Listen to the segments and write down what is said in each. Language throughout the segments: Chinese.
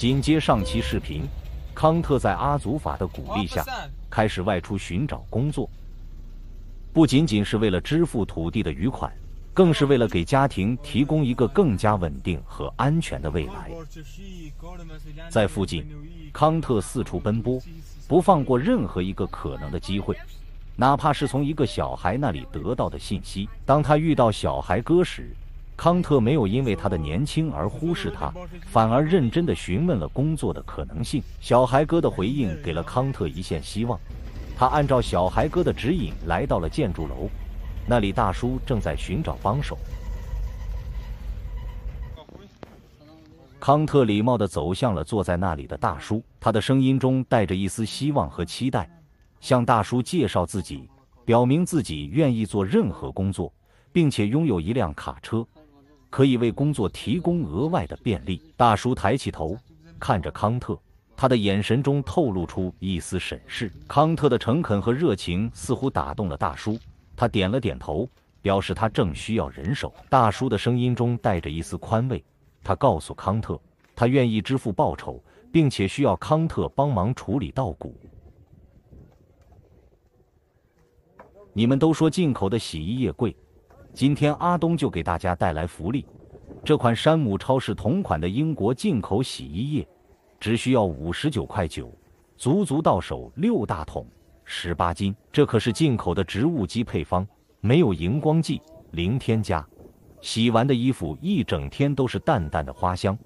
紧接上期视频，康特在阿祖法的鼓励下，开始外出寻找工作。不仅仅是为了支付土地的余款，更是为了给家庭提供一个更加稳定和安全的未来。在附近，康特四处奔波，不放过任何一个可能的机会，哪怕是从一个小孩那里得到的信息。当他遇到小孩哥时，康特没有因为他的年轻而忽视他，反而认真地询问了工作的可能性。小孩哥的回应给了康特一线希望。他按照小孩哥的指引来到了建筑楼，那里大叔正在寻找帮手。康特礼貌地走向了坐在那里的大叔，他的声音中带着一丝希望和期待，向大叔介绍自己，表明自己愿意做任何工作，并且拥有一辆卡车。可以为工作提供额外的便利。大叔抬起头看着康特，他的眼神中透露出一丝审视。康特的诚恳和热情似乎打动了大叔，他点了点头，表示他正需要人手。大叔的声音中带着一丝宽慰，他告诉康特，他愿意支付报酬，并且需要康特帮忙处理稻谷。你们都说进口的洗衣液贵。今天阿东就给大家带来福利，这款山姆超市同款的英国进口洗衣液，只需要五十九块九，足足到手六大桶，十八斤。这可是进口的植物基配方，没有荧光剂，零添加。洗完的衣服一整天都是淡淡的花香，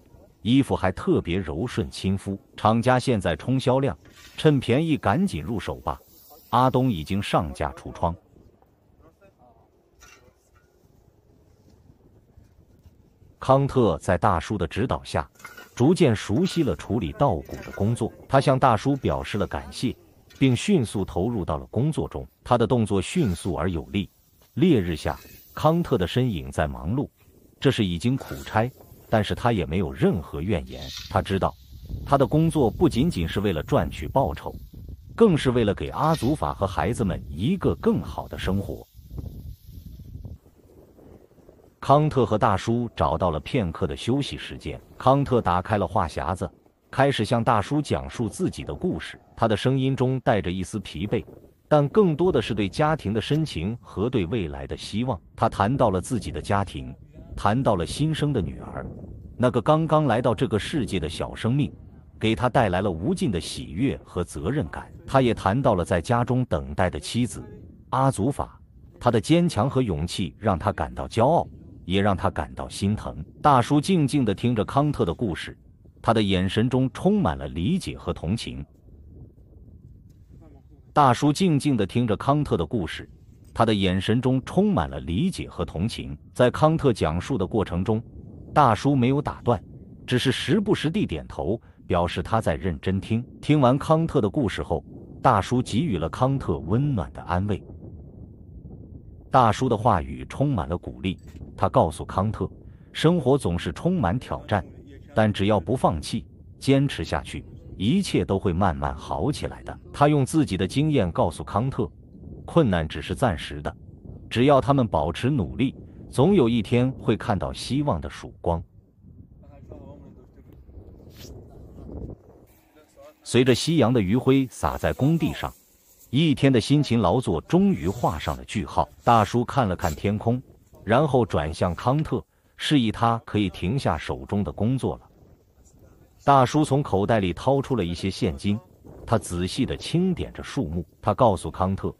衣服还特别柔顺亲肤。厂家现在冲销量，趁便宜赶紧入手吧！阿东已经上架橱窗。康特在大叔的指导下，逐渐熟悉了处理稻谷的工作。他向大叔表示了感谢，并迅速投入到了工作中。他的动作迅速而有力。烈日下，康特的身影在忙碌。这是已经苦差，但是他也没有任何怨言。他知道，他的工作不仅仅是为了赚取报酬，更是为了给阿祖法和孩子们一个更好的生活。康特和大叔找到了片刻的休息时间。康特打开了话匣子，开始向大叔讲述自己的故事。他的声音中带着一丝疲惫，但更多的是对家庭的深情和对未来的希望。他谈到了自己的家庭，谈到了新生的女儿，那个刚刚来到这个世界的小生命，给他带来了无尽的喜悦和责任感。他也谈到了在家中等待的妻子阿祖法，他的坚强和勇气让他感到骄傲。也让他感到心疼。大叔静静地听着康特的故事，他的眼神中充满了理解和同情。大叔静静地听着康特的故事，他的眼神中充满了理解和同情。在康特讲述的过程中，大叔没有打断，只是时不时地点头，表示他在认真听。听完康特的故事后，大叔给予了康特温暖的安慰。大叔的话语充满了鼓励，他告诉康特：“生活总是充满挑战，但只要不放弃，坚持下去，一切都会慢慢好起来的。”他用自己的经验告诉康特：“困难只是暂时的，只要他们保持努力，总有一天会看到希望的曙光。”随着夕阳的余晖洒在工地上。一天的辛勤劳作终于画上了句号。大叔看了看天空，然后转向康特，示意他可以停下手中的工作了。大叔从口袋里掏出了一些现金，他仔细的清点着数目。他告诉康特，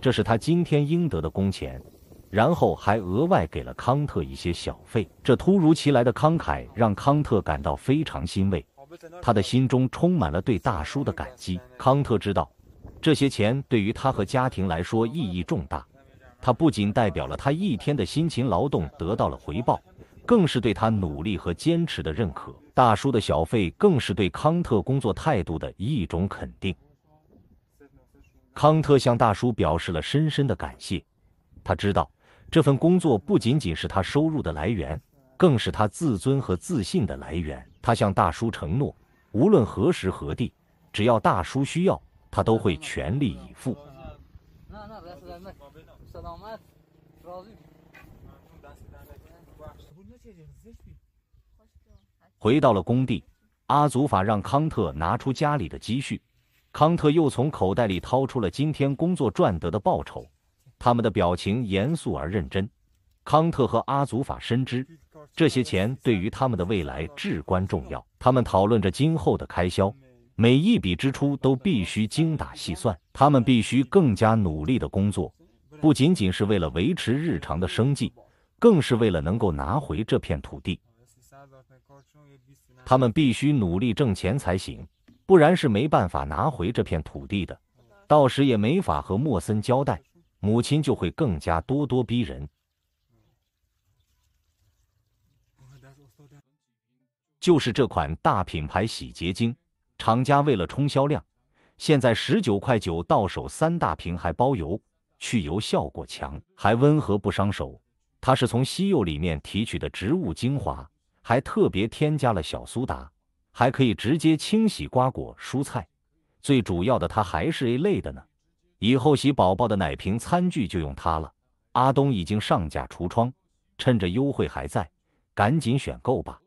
这是他今天应得的工钱，然后还额外给了康特一些小费。这突如其来的慷慨让康特感到非常欣慰，他的心中充满了对大叔的感激。康特知道。这些钱对于他和家庭来说意义重大，它不仅代表了他一天的辛勤劳动得到了回报，更是对他努力和坚持的认可。大叔的小费更是对康特工作态度的一种肯定。康特向大叔表示了深深的感谢，他知道这份工作不仅仅是他收入的来源，更是他自尊和自信的来源。他向大叔承诺，无论何时何地，只要大叔需要。他都会全力以赴。回到了工地，阿祖法让康特拿出家里的积蓄，康特又从口袋里掏出了今天工作赚得的报酬。他们的表情严肃而认真。康特和阿祖法深知，这些钱对于他们的未来至关重要。他们讨论着今后的开销。每一笔支出都必须精打细算，他们必须更加努力的工作，不仅仅是为了维持日常的生计，更是为了能够拿回这片土地。他们必须努力挣钱才行，不然是没办法拿回这片土地的，到时也没法和莫森交代，母亲就会更加咄咄逼人。就是这款大品牌洗洁精。厂家为了冲销量，现在十九块九到手三大瓶还包邮，去油效果强，还温和不伤手。它是从西柚里面提取的植物精华，还特别添加了小苏打，还可以直接清洗瓜果蔬菜。最主要的，它还是 A 类的呢。以后洗宝宝的奶瓶、餐具就用它了。阿东已经上架橱窗，趁着优惠还在，赶紧选购吧。